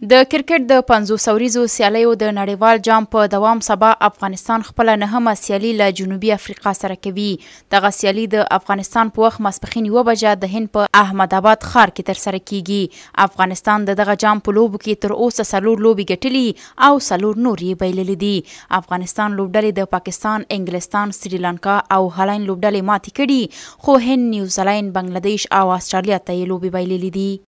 د کرکټ د 500 ورځو سیالیو د نړیوال جام په دوام سبا افغانستان خپل نهمه سیالي له جنوبي افریقا سره کوي دغه سیالي د افغانستان په وخت مسبخین یو بجه د هند په احمد آباد ښار کې تر سره کیږي افغانستان د دغه جام په لوبو کې تر اوسه سلور لوبي ګټلي او سلور نور یې بایللې دي افغانستان لوبډلې د پاکستان انګلستان سریلانکا او هالند لوبډلې ماتې کړي خو هند نیوزیلند بنگلاديش او استرالیا ته یې لوبي بایللې دي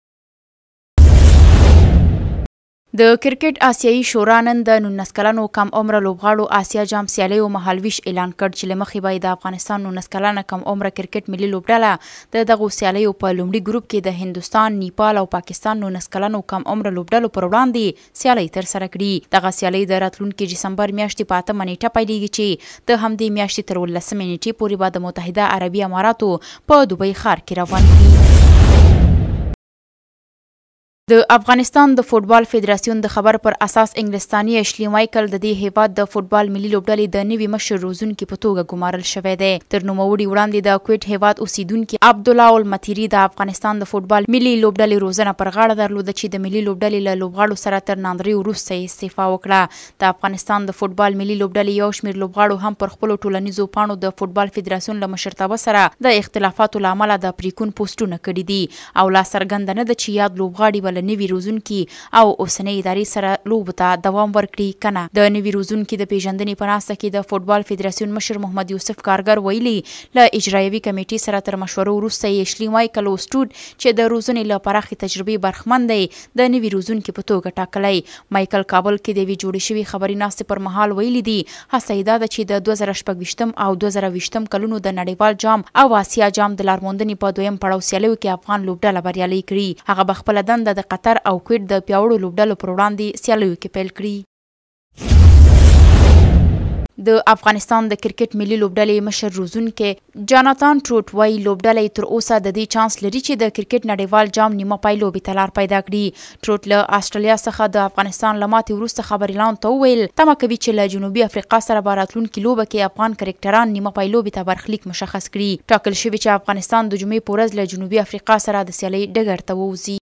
د کرکټ آسیایي شورا نن د 19 کلنو کم عمر لوبغاړو آسیا جام سیالي او مهالویش اعلان کړ چې لمخې به د افغانستان 19 کلنه کم عمر کرکټ ملي لوبډله د دغه سیالي په لومړي ګروپ کې د هندستان، نیپال او پاکستان 19 کلنو کم عمر لوبډلو پر وړاندې سیالي تر سره کړي دغه سیالي د راتلونکي دسمبر میاشتې په 8 نیټه پیلېږي چې د همدې میاشتې تر 19 نیټې پورې به د متحده عربي اماراتو په دوبۍ ښار کې روان وي د افغانستان د فوټبال فدراسیون د خبر پر اساس انګلستاني اشلی مایکل د دې هیواد د فوټبال ملي لوبډلې د نوي مشر روزونکي په توګه ګمارل شوی دی تر نوموړي وړاندې د کویټ هیواد اوسیدونکي عبد الله المتیری د افغانستان د فوټبال ملي لوبډلې روزنه پر غاړه درلوده چې د ملي لوبډلې له لوبغاړو سره تر ناندري وروسته استعفا وکړه د افغانستان د فوټبال ملي لوبډلې یو شمېر لوبغاړو هم پر خپلو ټولنیزو پاڼو د فوټبال فدراسیون له مشرتابه سره د اختلافاتو له امله د پریکون پوسټونه کړي دي او لا څرګنده نه ده چې یاد لوبغاړي له نوي روزونکو او اوسنۍ ادارې سره لوب ته دوام ورکړي کنه د نوي روزونکو د پیژندنې په ناسته کې د فوتبال فدراسیون مشر محمد یوسف کارګر ویلي له اجرایوي کمیټې سره تر مشورو وروسته یې شلی مایکل اوسټود چې د روزنې له پراخې تجربې برخمن دی د نوي روزونکو په توګه ټاکلی مایکل کابل کې د وی جوړې شوې خبري ناستې پر مهال ویلي دي هڅه یې دا ده چې د 2016 او 2020 کلونو د نړیوال جام او آسیا جام د لارموندنې په دویم پړاو سیالیو کې افغان لوبډله بریالي کړي هغه بخپله دنده د د قطر او کویټ د پیاوړو لوبډلو پر وړاندې سیالیو کې پیل کړي د افغانستان د کرکټ ملي لوبډلې مشر روزونکې جاناتان ټروټ وای لوبډلې تر اوسه د دې چانس لري چې د کرکټ نړیوال جام نیمه پای لوبي تلار پیدا کړي ټروټ له استرالیا څخه د افغانستان لماتې وروسته خبريلان ته وویل تمه کوي چې له جنوبي افریقا سره باراتلونکو لوبه کې افغان کرکټران نیمه پای لوبي ته برخلیک مشخص کړي ټاکل شوی چې افغانستان د جمعې پورز له جنوبي افریقا سره د سیالي ډګر ته ووځي